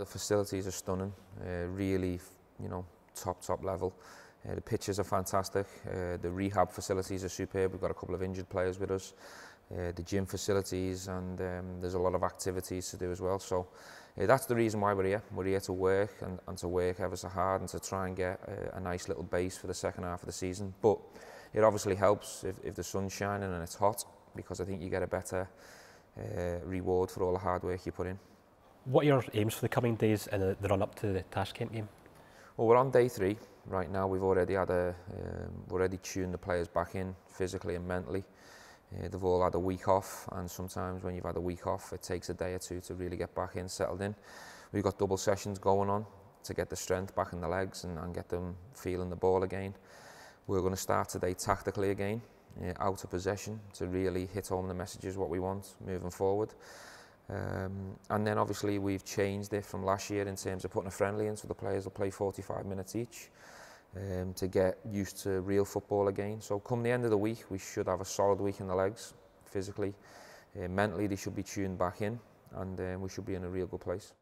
The facilities are stunning, uh, really, you know, top, top level. Uh, the pitches are fantastic. Uh, the rehab facilities are superb. We've got a couple of injured players with us. Uh, the gym facilities and um, there's a lot of activities to do as well. So uh, that's the reason why we're here. We're here to work and, and to work ever so hard and to try and get a, uh, a nice little base for the second half of the season. But it obviously helps if, if the sun's shining and it's hot because I think you get a better uh, reward for all the hard work you put in. What are your aims for the coming days and the run up to the Tashkent game? Well, we're on day three right now. We've already had a, um, already tuned the players back in physically and mentally. Uh, they've all had a week off, and sometimes when you've had a week off, it takes a day or two to really get back in, settled in. We've got double sessions going on to get the strength back in the legs and, and get them feeling the ball again. We're going to start today tactically again, uh, out of possession, to really hit home the messages what we want moving forward. Um, and then obviously we've changed it from last year in terms of putting a friendly in, so the players will play 45 minutes each um, to get used to real football again. So come the end of the week, we should have a solid week in the legs, physically. Uh, mentally, they should be tuned back in, and um, we should be in a real good place.